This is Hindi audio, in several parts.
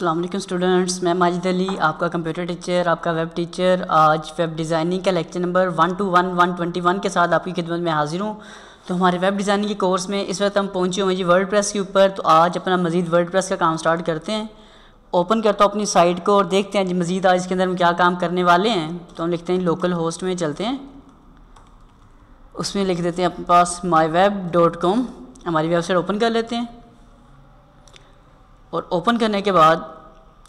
अल्लाम स्टूडेंट्स मैं माजिद अली आपका कंप्यूटर टीचर आपका वेब टीचर आज वेब डिज़ाइनिंग का lecture number one two one one twenty one के साथ आपकी खिदमत में हाजिर हूँ तो हमारे वेब डिज़ाइनिंग के कोर्स में इस वक्त हम पहुँचे हुए जी वर्ल्ड प्रेस के ऊपर तो आज अपना मजीद वर्ल्ड प्रेस का काम स्टार्ट करते हैं ओपन करता हूँ अपनी साइट को और देखते हैं जी मज़ीद आज इसके अंदर हम क्या काम करने वाले हैं तो हम लिखते हैं लोकल होस्ट में चलते हैं उसमें लिख देते हैं अपने पास माई हमारी वेबसाइट ओपन कर लेते हैं और ओपन करने के बाद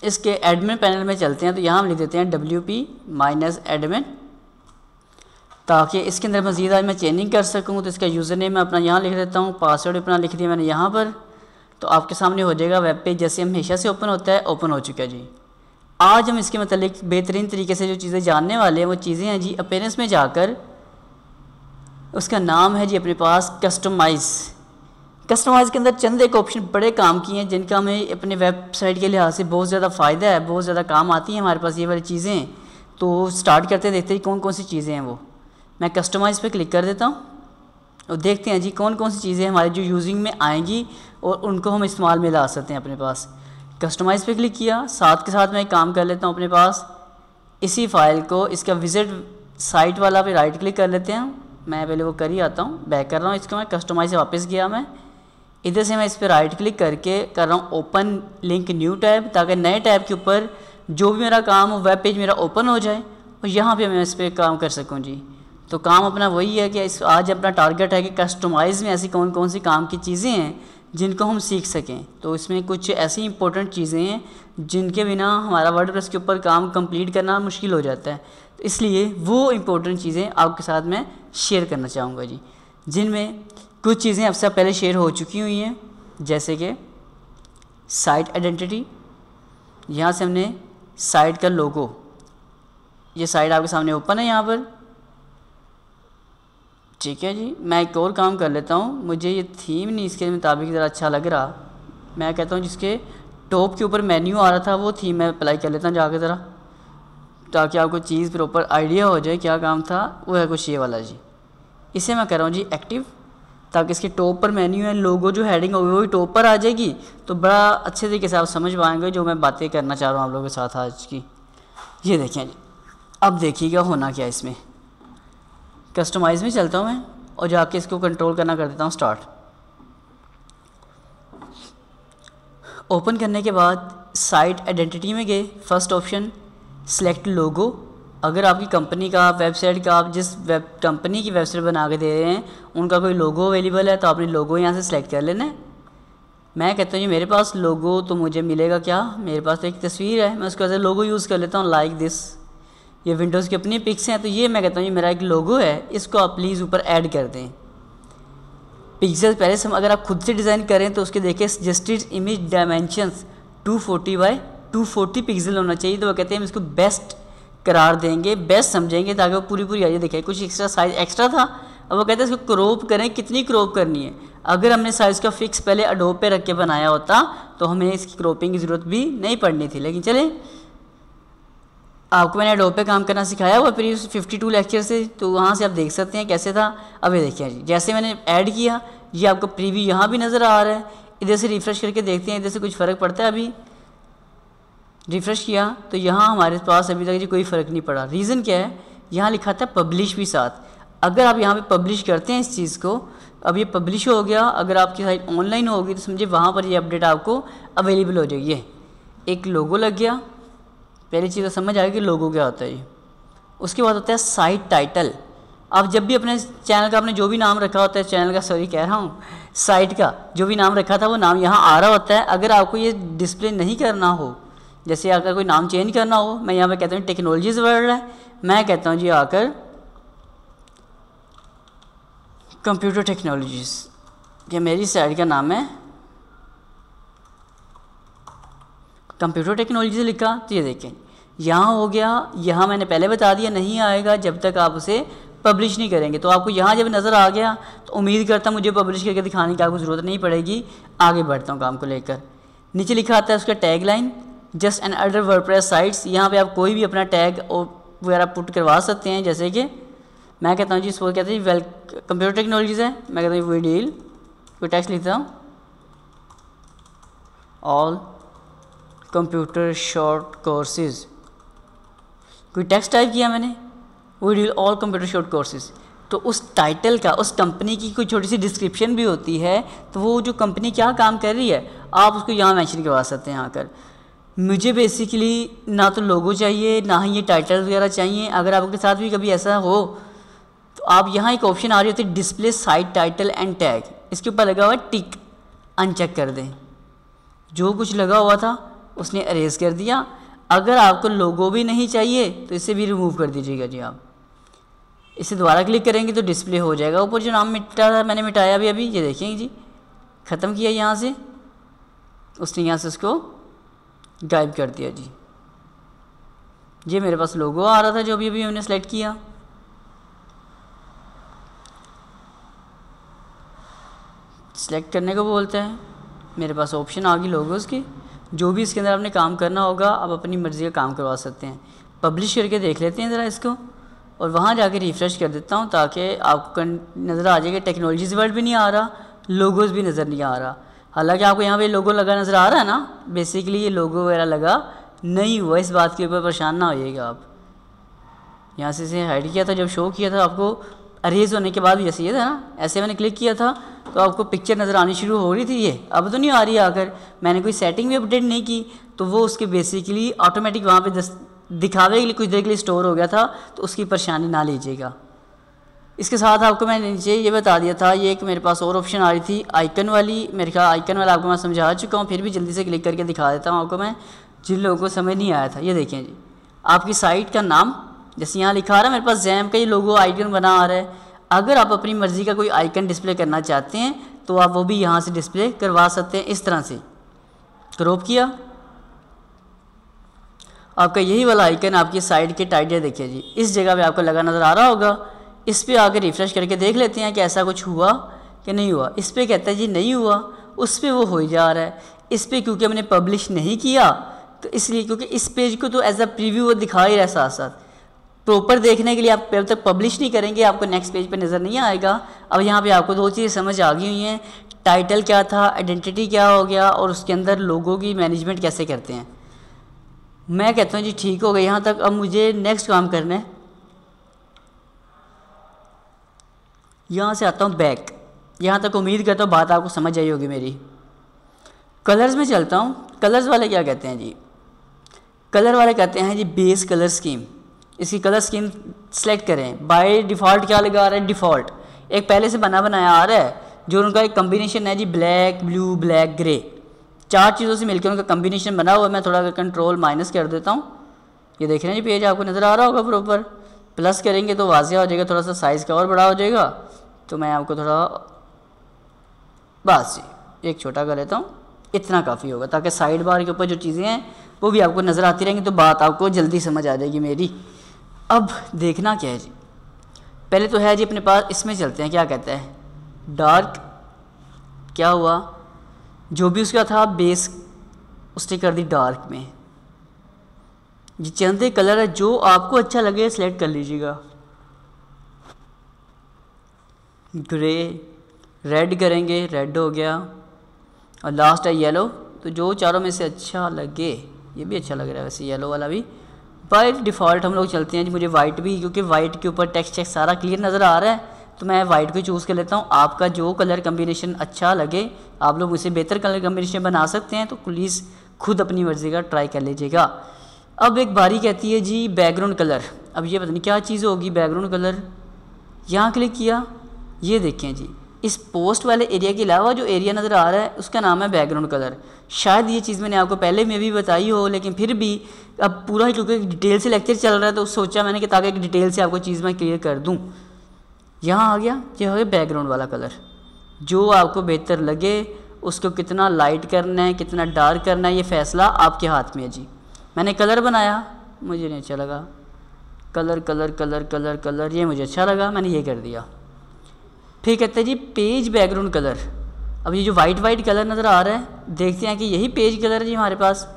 इसके एडमिन पैनल में चलते हैं तो यहाँ हम लिख देते हैं डब्ल्यू पी माइनस एडमिन ताकि इसके अंदर मज़ीद आज मैं चेंजिंग कर सकूँ तो इसका यूज़र नेम मैं अपना यहाँ लिख देता हूँ पासवर्ड अपना लिख दिया मैंने यहाँ पर तो आपके सामने हो जाएगा वेब पेज जैसे हमेशा से ओपन होता है ओपन हो चुका है जी आज हम इसके मतलब बेहतरीन तरीके से जो चीज़ें जानने वाले हैं वो चीज़ें हैं जी अपेरेंस में जाकर उसका नाम है जी अपने पास कस्टमाइज़ कस्टमाइज के अंदर चंद एक ऑप्शन बड़े काम किए हैं जिनका हमें अपने वेबसाइट के लिहाज से बहुत ज़्यादा फ़ायदा है बहुत ज़्यादा काम आती हैं हमारे पास ये वाली चीज़ें तो स्टार्ट करते देखते हैं कौन कौन सी चीज़ें हैं वो मैं कस्टमाइज़ पे क्लिक कर देता हूँ और देखते हैं जी कौन कौन सी चीज़ें हमारे जो यूजिंग में आएंगी और उनको हम इस्तेमाल में ला सकते हैं अपने पास कस्टमाइज़ पे क्लिक किया साथ के साथ मैं एक काम कर लेता हूँ अपने पास इसी फाइल को इसका विजिट साइट वाला पे राइट क्लिक कर लेते हैं मैं पहले वो कर ही आता हूँ बैक कर रहा हूँ इसको मैं कस्टमाइज़ वापस गया मैं इधर से मैं इस पर राइट क्लिक करके कर रहा हूँ ओपन लिंक न्यू टैब ताकि नए टैब के ऊपर जो भी मेरा काम हो वेब पेज मेरा ओपन हो जाए और यहाँ पे मैं इस पर काम कर सकूँ जी तो काम अपना वही है कि इस आज अपना टारगेट है कि कस्टमाइज़ में ऐसी कौन कौन सी काम की चीज़ें हैं जिनको हम सीख सकें तो इसमें कुछ ऐसी इंपॉर्टेंट चीज़ें हैं जिनके बिना हमारा वर्ड प्रेस के ऊपर काम कम्प्लीट करना मुश्किल हो जाता है तो इसलिए वो इम्पोर्टेंट चीज़ें आपके साथ मैं शेयर करना चाहूँगा जी जिनमें कुछ चीज़ें आपसे पहले शेयर हो चुकी हुई हैं जैसे कि साइट आइडेंटिटी यहाँ से हमने साइट का लोगो ये साइट आपके सामने ओपन है यहाँ पर ठीक है जी मैं एक और काम कर लेता हूँ मुझे ये थीम नहीं इसके मुताबिक ज़रा अच्छा लग रहा मैं कहता हूँ जिसके टॉप के ऊपर मेन्यू आ रहा था वो थीम मैं अप्लाई कर लेता हूँ जाकर ज़रा ताकि आपको चीज़ प्रॉपर आइडिया हो जाए क्या काम था वो है कुछ ये वाला जी इसे मैं कर रहा हूँ जी एक्टिव ताकि इसके टॉप पर मेन्यू है लोगो जो हैडिंग होगी वो भी टॉप पर आ जाएगी तो बड़ा अच्छे तरीके से आप समझ पाएंगे जो मैं बातें करना चाह रहा हूँ आप लोगों के साथ आज की ये देखें अब देखिएगा होना क्या इसमें कस्टमाइज़ में चलता हूँ मैं और जाके इसको कंट्रोल करना कर देता हूँ स्टार्ट ओपन करने के बाद साइट आइडेंटिटी में गए फर्स्ट ऑप्शन सेलेक्ट लोगो अगर आपकी कंपनी का वेबसाइट का आप जिस वेब कंपनी की वेबसाइट बना के दे रहे हैं उनका कोई लोगो अवेलेबल है तो आपने लोगो यहाँ से सेलेक्ट कर लेना है मैं कहता हूँ जी मेरे पास लोगो तो मुझे मिलेगा क्या मेरे पास तो एक तस्वीर है मैं उसको ऐसे लोगो यूज़ कर लेता हूँ लाइक दिस ये विंडोज़ की अपनी पिक्स हैं तो ये मैं कहता हूँ ये मेरा एक लोगो है इसको आप प्लीज़ ऊपर ऐड कर दें पिक्सल पहले से अगर आप खुद से डिज़ाइन करें तो उसके देखिए suggested image dimensions 240 forty by two forty pixel होना चाहिए तो वो कहते हैं हम इसको बेस्ट करार देंगे बेस्ट समझेंगे ताकि वो पूरी पूरी आइए दिखाए कुछ एक्स्ट्रा साइज एक्स्ट्रा था अब वो कहते हैं इसको क्रॉप करें कितनी क्रॉप करनी है अगर हमने साइज़ का फिक्स पहले अडोब पे रख के बनाया होता तो हमें इसकी क्रॉपिंग की ज़रूरत भी नहीं पड़नी थी लेकिन चले आपको मैंने अडोब पे काम करना सिखाया हुआ प्रीवियस फिफ्टी टू लेक्चर से तो वहाँ से आप देख सकते हैं कैसे था अब ये देखिए जी जैसे मैंने ऐड किया ये आपको प्रीव्यू यहाँ भी नज़र आ रहा है इधर से रिफ़्रेश करके देखते हैं इधर से कुछ फ़र्क पड़ता है अभी रिफ़्रेश किया तो यहाँ हमारे पास अभी तक जी कोई फ़र्क नहीं पड़ा रीज़न क्या है यहाँ लिखा था पब्लिश भी साथ अगर आप यहाँ पे पब्लिश करते हैं इस चीज़ को अब ये पब्लिश हो गया अगर आपकी साइट ऑनलाइन होगी तो समझिए वहाँ पर ये अपडेट आपको अवेलेबल हो जाएगी एक लोगो लग गया पहली चीज़ तो समझ आएगी कि लोगो क्या होता है ये उसके बाद होता है साइट टाइटल आप जब भी अपने चैनल का आपने जो भी नाम रखा होता है चैनल का सॉरी कह रहा हूँ साइट का जो भी नाम रखा था वो नाम यहाँ आ रहा होता है अगर आपको ये डिस्प्ले नहीं करना हो जैसे अगर कोई नाम चेंज करना हो मैं यहाँ पे कहता हूँ टेक्नोलॉजीज वर्ल्ड है मैं कहता हूँ जी आकर कंप्यूटर टेक्नोलॉजीज ये मेरी साइड का नाम है कंप्यूटर टेक्नोलॉजी लिखा तो ये देखें यहाँ हो गया यहाँ मैंने पहले बता दिया नहीं आएगा जब तक आप उसे पब्लिश नहीं करेंगे तो आपको यहाँ जब नज़र आ गया तो उम्मीद करता मुझे पब्लिश करके दिखाने की आपको ज़रूरत नहीं पड़ेगी आगे बढ़ता हूँ काम को लेकर नीचे लिखा आता है उसका tag line just another WordPress sites यहाँ पे आप कोई भी अपना टैग वगैरह पुट करवा सकते हैं जैसे कि मैं कहता हूँ जी इसको कहते हैं वेल कंप्यूटर टेक्नोलॉजीज़ है मैं कहता हूँ वी डील कोई टैक्स लिखता हूँ ऑल कंप्यूटर शॉर्ट कोर्सेज कोई टैक्स टाइप किया मैंने we deal all computer short courses तो उस टाइटल का उस कंपनी की कोई छोटी सी डिस्क्रिप्शन भी होती है तो वो जो कंपनी क्या काम कर रही है आप उसको यहाँ मैंशन करवा सकते हैं आकर मुझे बेसिकली ना तो लोगो चाहिए ना ही ये टाइटल वगैरह चाहिए अगर आपके साथ भी कभी ऐसा हो तो आप यहाँ एक ऑप्शन आ रही होती है display site title and tag इसके ऊपर लगा हुआ टिक अनचेक कर दें जो कुछ लगा हुआ था उसने अरेज कर दिया अगर आपको लोगो भी नहीं चाहिए तो इसे भी रिमूव कर दीजिएगा जी आप इसे दोबारा क्लिक करेंगे तो डिस्प्ले हो जाएगा ऊपर जो नाम मिटा था मैंने मिटाया भी अभी ये देखेंगे जी ख़त्म किया यहाँ से उसने यहाँ से उसको टाइप कर दिया जी ये मेरे पास लोगो आ रहा था जो अभी अभी हमने सेलेक्ट किया सेलेक्ट करने को बोलते हैं मेरे पास ऑप्शन आ गई लोगोस की जो भी इसके अंदर आपने काम करना होगा आप अपनी मर्ज़ी का काम करवा सकते हैं पब्लिश करके देख लेते हैं ज़रा इसको और वहाँ जाके रिफ़्रेश कर देता हूँ ताकि आपको नज़र आ जाएगा टेक्नोलॉजीज़ वर्ड भी नहीं आ रहा लोगोज़ भी नज़र नहीं आ रहा हालांकि आपको यहाँ पे लोगो लगा नज़र आ रहा है ना बेसिकली ये लोगो वगैरह लगा नहीं हुआ इस बात के ऊपर परेशान ना होइएगा आप यहाँ से इसे हाइड किया था जब शो किया था आपको अरेज होने के बाद भी जैसे ये था ना ऐसे मैंने क्लिक किया था तो आपको पिक्चर नज़र आनी शुरू हो रही थी ये अब तो नहीं आ रही है आकर मैंने कोई सेटिंग भी अपडेट नहीं की तो वो उसके बेसिकली ऑटोमेटिक वहाँ पर दिखावे के लिए कुछ देर के लिए स्टोर हो गया था तो उसकी परेशानी ना लीजिएगा इसके साथ आपको मैंने नीचे ये बता दिया था ये एक मेरे पास और ऑप्शन आ रही थी आइकन वाली मेरे ख्याल आइकन वाला आपको मैं समझा चुका हूँ फिर भी जल्दी से क्लिक करके दिखा देता हूँ आपको मैं जिन लोगों को समझ नहीं आया था ये देखें जी आपकी साइट का नाम जैसे यहाँ लिखा आ रहा है मेरे पास जैम का ही लोगो आइकन बना आ रहा है अगर आप अपनी मर्ज़ी का कोई आइकन डिस्प्ले करना चाहते हैं तो आप वो भी यहाँ से डिस्प्ले करवा सकते हैं इस तरह से क्रॉप किया आपका यही वाला आइकन आपकी साइट के टाइटल देखिए जी इस जगह पे आपको लगा नज़र आ रहा होगा इस पर आकर रिफ़्रेश करके देख लेते हैं कि ऐसा कुछ हुआ कि नहीं हुआ इस पर कहता है जी नहीं हुआ उस पर वो हो जा रहा है इस पर क्योंकि हमने पब्लिश नहीं किया तो इसलिए क्योंकि इस पेज को तो एज अ प्रीव्यू वो दिखा ही रहा है साथ साथ प्रॉपर देखने के लिए आप जब तक पब्लिश नहीं करेंगे आपको नेक्स्ट पेज पर नज़र नहीं आएगा अब यहाँ पर आपको दो चीज़ें समझ आ गई हुई हैं टाइटल क्या था आइडेंटिटी क्या हो गया और उसके अंदर लोगों की मैनेजमेंट कैसे करते हैं मैं कहता हूँ जी ठीक हो गया यहाँ तक अब मुझे नेक्स्ट काम करना है यहाँ से आता हूँ बैक यहाँ तक उम्मीद करता हूँ बात आपको समझ आई होगी मेरी कलर्स में चलता हूँ कलर्स वाले क्या कहते हैं जी कलर वाले कहते हैं जी बेस कलर स्कीम इसकी कलर स्कीम सेलेक्ट करें बाय डिफ़ॉल्ट क्या लगा रहा है डिफ़ॉल्ट एक पहले से बना बनाया आ रहा है जो उनका एक कम्बिनेशन है जी ब्लैक ब्लू ब्लैक ग्रे चार चीज़ों से मिलकर उनका कम्बिनेशन बना हुआ है मैं थोड़ा कंट्रोल माइनस कर देता हूँ ये देख रहे हैं जी पेज आपको नज़र आ रहा होगा प्रॉपर प्लस करेंगे तो वाजिया हो जाएगा थोड़ा सा साइज़ का और बड़ा हो जाएगा तो मैं आपको थोड़ा बस जी एक छोटा कर लेता हूँ इतना काफ़ी होगा ताकि साइड बार के ऊपर जो चीज़ें हैं वो भी आपको नज़र आती रहेंगी तो बात आपको जल्दी समझ आ जाएगी मेरी अब देखना क्या है जी पहले तो है जी अपने पास इसमें चलते हैं क्या कहते हैं डार्क क्या हुआ जो भी उसका था बेस उसने कर दी डार्क में जी चंदे कलर है जो आपको अच्छा लगे सेलेक्ट कर लीजिएगा ग्रे रेड करेंगे रेड हो गया और लास्ट है येलो तो जो चारों में से अच्छा लगे ये भी अच्छा लग रहा है वैसे येलो वाला भी बाई डिफ़ॉल्ट हम लोग चलते हैं जी मुझे वाइट भी क्योंकि वाइट के ऊपर टेक्स चेक सारा क्लियर नज़र आ रहा है तो मैं वाइट को चूज़ कर लेता हूँ आपका जो कलर कम्बिनेशन अच्छा लगे आप लोग उसे बेहतर कलर कम्बिनेशन बना सकते हैं तो प्लीज़ खुद अपनी मर्ज़ी का ट्राई कर लीजिएगा अब एक बारी कहती है जी बैकग्राउंड कलर अब ये पता नहीं क्या चीज़ होगी बैकग्राउंड कलर यहाँ क्लिक किया ये देखें जी इस पोस्ट वाले एरिया के अलावा जो एरिया नज़र आ रहा है उसका नाम है बैकग्राउंड कलर शायद ये चीज़ मैंने आपको पहले में भी बताई हो लेकिन फिर भी अब पूरा क्योंकि डिटेल से लेक्चर चल रहा है तो सोचा मैंने कि ताकि डिटेल से आपको चीज़ मैं क्लियर कर दूँ यहाँ आ गया ये हो गया बैकग्राउंड वाला कलर जो आपको बेहतर लगे उसको कितना लाइट करना है कितना डार्क करना है ये फैसला आपके हाथ में है जी मैंने कलर बनाया मुझे नहीं अच्छा लगा colour colour colour colour colour ये मुझे अच्छा लगा मैंने ये कर दिया फिर कहते हैं जी पेज बैकग्राउंड कलर अब ये जो वाइट वाइट कलर नज़र आ रहा है देखते हैं कि यही पेज कलर है जी हमारे पास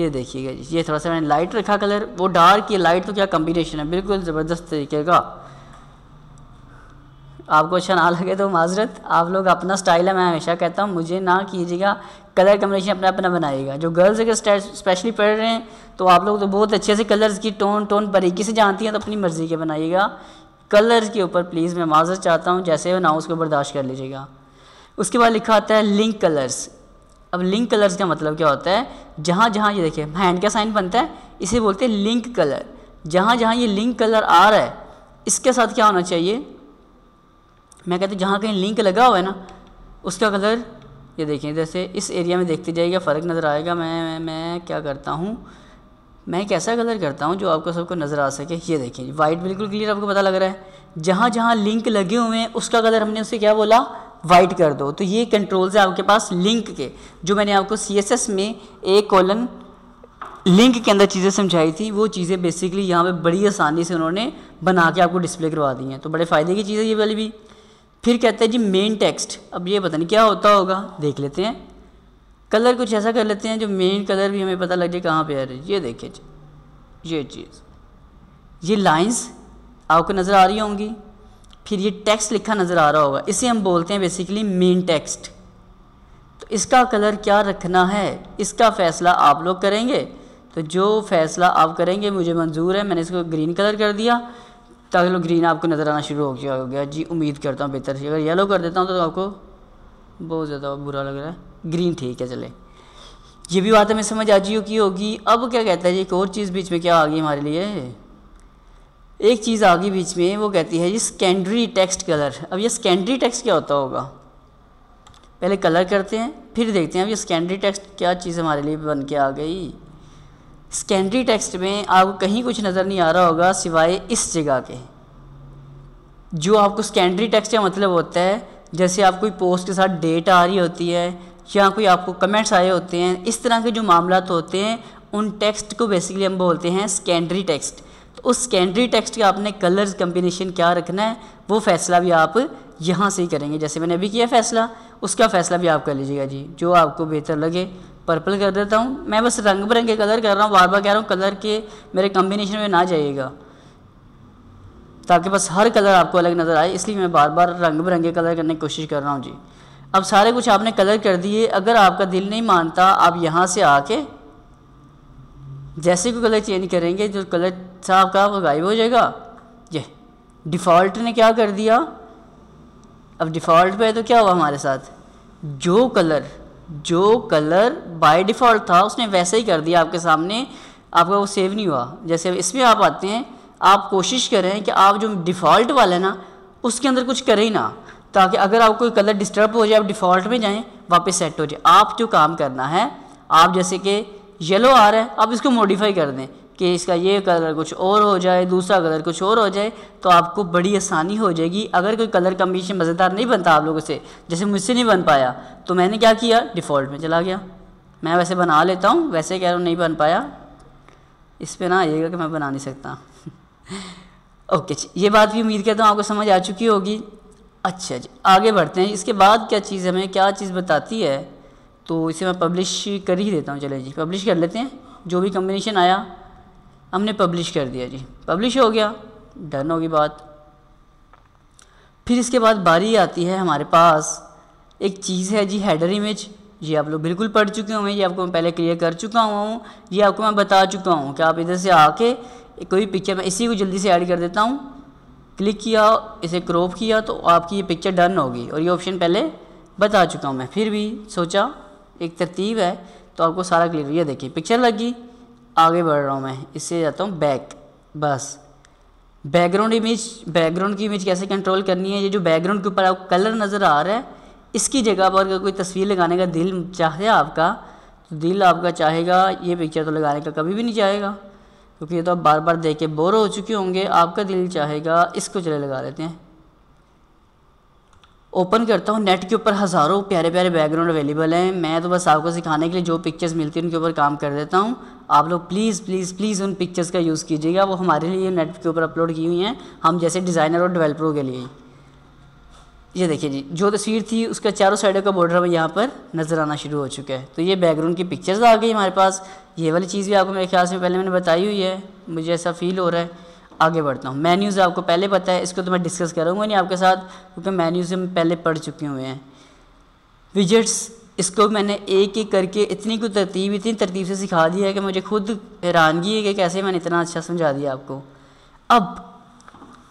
ये देखिएगा जी ये थोड़ा सा मैंने लाइट रखा कलर वो डार्क ये लाइट तो क्या कम्बिनेशन है बिल्कुल ज़बरदस्त तरीके का आपको अच्छा ना लगे तो माजरत आप लोग अपना स्टाइल है मैं हमेशा कहता हूँ मुझे ना कीजिएगा कलर कम्बिनेशन अपना अपना बनाइएगा जो गर्ल्स अगर स्पेशली पढ़ रहे हैं तो आप लोग तो बहुत अच्छे से कलर्स की टोन टोन बारीकी से जानती हैं तो अपनी मर्ज़ी के बनाइएगा कलर्स के ऊपर प्लीज़ मैं माजरत चाहता हूँ जैसे ना उसको बर्दाश्त कर लीजिएगा उसके बाद लिखा आता है लिंक कलर्स अब लिंक कलर्स का मतलब क्या होता है जहाँ जहाँ ये देखिए हैंड का साइन बनता है इसे बोलते हैं लिंक कलर जहाँ जहाँ ये लिंक कलर आ रहा है इसके साथ क्या होना चाहिए मैं कहता हूँ जहाँ कहीं लिंक लगा हुआ है ना उसका कलर ये देखिए जैसे इस एरिया में देखते जाइएगा फ़र्क नज़र आएगा मैं मैं, मैं क्या करता हूँ मैं एक ऐसा कलर करता हूँ जो आपको सबको नज़र आ सके ये देखें वाइट बिल्कुल क्लियर आपको पता लग रहा है जहाँ जहाँ लिंक लगे हुए हैं उसका कलर हमने उसे क्या बोला वाइट कर दो तो ये कंट्रोल्स है आपके पास लिंक के जो मैंने आपको सी एस एस में एक कॉलन लिंक के अंदर चीज़ें समझाई थी वो चीज़ें बेसिकली यहाँ पर बड़ी आसानी से उन्होंने बना के आपको डिस्प्ले करवा दी हैं तो बड़े फ़ायदे की चीज़ है ये वाली भी फिर कहते हैं जी मेन टेक्स्ट अब ये पता नहीं क्या होता होगा देख लेते हैं कलर कुछ ऐसा कर लेते हैं जो मेन कलर भी हमें पता लग जाए कहाँ पर आ रही है ये देखिए जी ये चीज़ ये लाइंस आपको नज़र आ रही होंगी फिर ये टेक्स्ट लिखा नज़र आ रहा होगा इसे हम बोलते हैं बेसिकली मेन टेक्स्ट तो इसका कलर क्या रखना है इसका फ़ैसला आप लोग करेंगे तो जो फ़ैसला आप करेंगे मुझे मंजूर है मैंने इसको ग्रीन कलर कर दिया ताकि लोग ग्रीन आपको नज़र आना शुरू हो गया हो गया जी उम्मीद करता हूँ बेहतर अगर येलो कर देता हूँ तो आपको बहुत ज़्यादा बुरा लग रहा है ग्रीन ठीक है चले ये भी बात हमें समझ आ जी की होगी अब क्या कहता है जी एक और चीज़ बीच में क्या आ गई हमारे लिए एक चीज़ आ गई बीच में वो कहती है जी सेकेंडरी टेक्स्ट कलर अब ये सेकेंडरी टेक्स्ट क्या होता होगा पहले कलर करते हैं फिर देखते हैं अब ये सेकेंडरी टेक्स्ट क्या चीज़ हमारे लिए बन के आ गई सेकेंडरी टेक्स्ट में आपको कहीं कुछ नज़र नहीं आ रहा होगा सिवाय इस जगह के जो आपको सेकेंडरी टेक्स्ट का मतलब होता है जैसे आप कोई पोस्ट के साथ डेट आ रही होती है या कोई आपको कमेंट्स आए होते हैं इस तरह के जो मामला होते हैं उन टेक्स्ट को बेसिकली हम बोलते हैं सेकेंडरी टेक्स्ट तो उस सेकेंडरी टेक्स्ट का आपने कलर्स कम्बिनेशन क्या रखना है वो फ़ैसला भी आप यहाँ से ही करेंगे जैसे मैंने अभी किया फ़ैसला उसका फ़ैसला भी आप कर लीजिएगा जी जो आपको बेहतर लगे पर्पल कर देता हूँ मैं बस रंग बिरंगे कलर कर रहा हूँ बार बार कह रहा हूँ कलर के मेरे कॉम्बिनेशन में ना जाइएगा ताकि बस हर कलर आपको अलग नज़र आए इसलिए मैं बार बार रंग बिरंगे कलर करने की कोशिश कर रहा हूँ जी अब सारे कुछ आपने कलर कर दिए अगर आपका दिल नहीं मानता आप यहाँ से आके जैसे कोई कलर चेंज करेंगे जो कलर था आपका वो गायब हो जाएगा ये डिफ़ॉल्ट ने क्या कर दिया अब डिफ़ॉल्ट पे है तो क्या हुआ हमारे साथ जो कलर जो कलर बाय डिफ़ॉल्ट था उसने वैसे ही कर दिया आपके सामने आपका वो सेव नहीं हुआ जैसे इसमें आप आते हैं आप कोशिश करें कि आप जो डिफ़ॉल्ट वाला है ना उसके अंदर कुछ करें ही ना ताकि अगर आपको कोई कलर डिस्टर्ब हो जाए आप डिफ़ॉल्ट में जाएँ वापस सेट हो जाए आप जो काम करना है आप जैसे कि येलो आ रहा है आप इसको मॉडिफाई कर दें कि इसका ये कलर कुछ और हो जाए दूसरा कलर कुछ और हो जाए तो आपको बड़ी आसानी हो जाएगी अगर कोई कलर कम्बिनेशन मज़ेदार नहीं बनता आप लोगों से जैसे मुझसे नहीं बन पाया तो मैंने क्या किया डिफ़ॉल्ट में चला गया मैं वैसे बना लेता हूँ वैसे कह रहा हूँ नहीं बन पाया इस पर ना आइएगा कि मैं बना नहीं सकता ओके जी ये बात भी उम्मीद करता हूँ आपको समझ आ चुकी होगी अच्छा जी आगे बढ़ते हैं इसके बाद क्या चीज़ हमें क्या चीज़ बताती है तो इसे मैं पब्लिश कर ही देता हूँ चले जी पब्लिश कर लेते हैं जो भी कम्बिनेशन आया हमने पब्लिश कर दिया जी पब्लिश हो गया डन होगी बात फिर इसके बाद बारी आती है हमारे पास एक चीज़ है जी हेडर इमेज ये आप लोग बिल्कुल पढ़ चुके होंगे ये आपको मैं पहले क्लियर कर चुका हूँ ये आपको मैं बता चुका हूँ कि आप इधर से आके कोई पिक्चर मैं इसी को जल्दी से ऐड कर देता हूँ क्लिक किया इसे क्रॉप किया तो आपकी ये पिक्चर डन होगी और ये ऑप्शन पहले बता चुका हूँ मैं फिर भी सोचा एक तरतीब है तो आपको सारा क्लियर ये देखिए पिक्चर लगी आगे बढ़ रहा हूँ मैं इससे जाता हूँ बैक बस बैकग्राउंड इमेज बैकग्राउंड की इमेज कैसे कंट्रोल करनी है ये जो बैकग्राउंड के ऊपर आपको कलर नज़र आ रहा है इसकी जगह पर अगर कोई तस्वीर लगाने का दिल चाहे आपका तो दिल आपका चाहेगा ये पिक्चर तो लगाने का कभी भी नहीं चाहेगा क्योंकि ये तो आप बार बार देख के बोर हो चुके होंगे आपका दिल चाहेगा इसको चले लगा लेते हैं ओपन करता हूँ नेट के ऊपर हज़ारों प्यारे प्यारे बैकग्राउंड अवेलेबल हैं मैं तो बस आपको सिखाने के लिए जो पिक्चर्स मिलती हैं उनके ऊपर काम कर देता हूँ आप लोग प्लीज़ प्लीज़ प्लीज़ उन पिक्चर्स का यूज़ कीजिएगा वो हमारे लिए नेट के ऊपर अपलोड की हुई हैं हम जैसे डिज़ाइनर और डेवलपरों के लिए ये देखिए जी जो तस्वीर थी उसका चारों साइडों का बॉर्डर हमें यहाँ पर नज़र आना शुरू हो चुका है तो ये बैकग्राउंड की पिक्चर्स आ गई हमारे पास ये वाली चीज़ भी आपको मेरे ख्याल से पहले मैंने बताई हुई है मुझे ऐसा फील हो रहा है आगे बढ़ता हूँ मेन्यूज़ आपको पहले पता है इसको तो मैं डिस्कस करूँगा नहीं आपके साथ क्योंकि मेन्यूज़ हम पहले पढ़ चुके हुए हैं विजिट्स इसको मैंने एक एक करके इतनी को तरतीब इतनी तरतीब से सिखा दी है कि मुझे खुद हैरानगी है कि कैसे मैंने इतना अच्छा समझा दिया आपको अब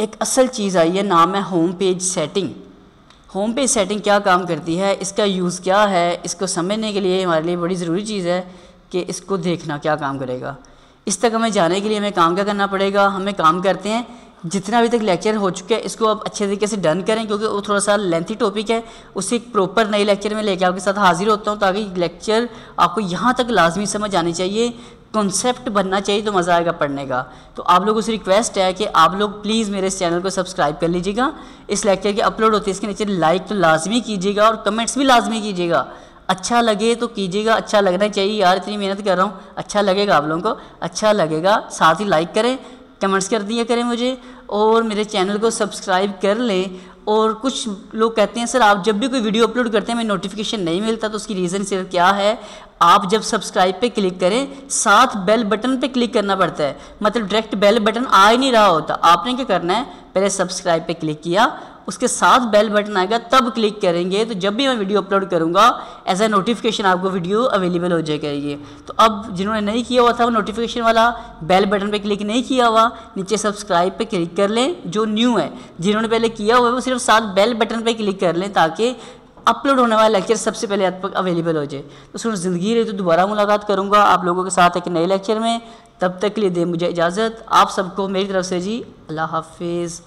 एक असल चीज़ आई है नाम है home page setting home page setting क्या काम करती है इसका यूज़ क्या है इसको समझने के लिए हमारे लिए बड़ी ज़रूरी चीज़ है कि इसको देखना क्या काम करेगा इस तक हमें जाने के लिए हमें काम क्या करना पड़ेगा हमें काम करते हैं जितना अभी तक लेक्चर हो चुका है इसको आप अच्छे तरीके से डन करें क्योंकि वो थोड़ा सा लेंथी टॉपिक है उसे एक प्रॉपर नए लेक्चर में लेके आपके साथ हाजिर होता हूँ ताकि लेक्चर आपको यहाँ तक लाजमी समझ आनी चाहिए कॉन्सेप्ट बनना चाहिए तो मज़ा आएगा पढ़ने का तो आप लोगों से रिक्वेस्ट है कि आप लोग प्लीज़ मेरे इस चैनल को सब्सक्राइब कर लीजिएगा इस लेक्चर के अपलोड होते हैं इसके नीचे लाइक तो लाजमी कीजिएगा और कमेंट्स भी लाजमी कीजिएगा अच्छा लगे तो कीजिएगा अच्छा लगना चाहिए यार इतनी मेहनत कर रहा हूँ अच्छा लगेगा आप लोगों को अच्छा लगेगा साथ ही लाइक करें कमेंट्स कर दिया करें मुझे और मेरे चैनल को सब्सक्राइब कर लें और कुछ लोग कहते हैं सर आप जब भी कोई वीडियो अपलोड करते हैं हमें नोटिफिकेशन नहीं मिलता तो उसकी रीज़न सिर्फ क्या है आप जब सब्सक्राइब पे क्लिक करें साथ बेल बटन पे क्लिक करना पड़ता है मतलब डायरेक्ट बेल बटन आ ही नहीं रहा होता आपने क्या करना है पहले सब्सक्राइब पे क्लिक किया उसके साथ बेल बटन आएगा तब क्लिक करेंगे तो जब भी मैं वीडियो अपलोड करूँगा एज ए नोटिफिकेशन आपको वीडियो अवेलेबल हो जाएगा ये तो अब जिन्होंने नहीं किया हुआ था वो नोटिफिकेशन वाला बेल बटन पर क्लिक नहीं किया हुआ नीचे सब्सक्राइब पर क्लिक कर लें जो न्यू है जिन्होंने पहले किया हुआ है वो सिर्फ साथ बेल बटन पर क्लिक कर लें ताकि अपलोड होने वाला लेक्चर सबसे पहले आप तक अवेलेबल हो जाए तो सुनो ज़िंदगी रही तो दोबारा मुलाकात करूँगा आप लोगों के साथ एक नए लेक्चर में तब तक के लिए दे मुझे इजाज़त आप सबको मेरी तरफ से जी अल्लाह हाफिज़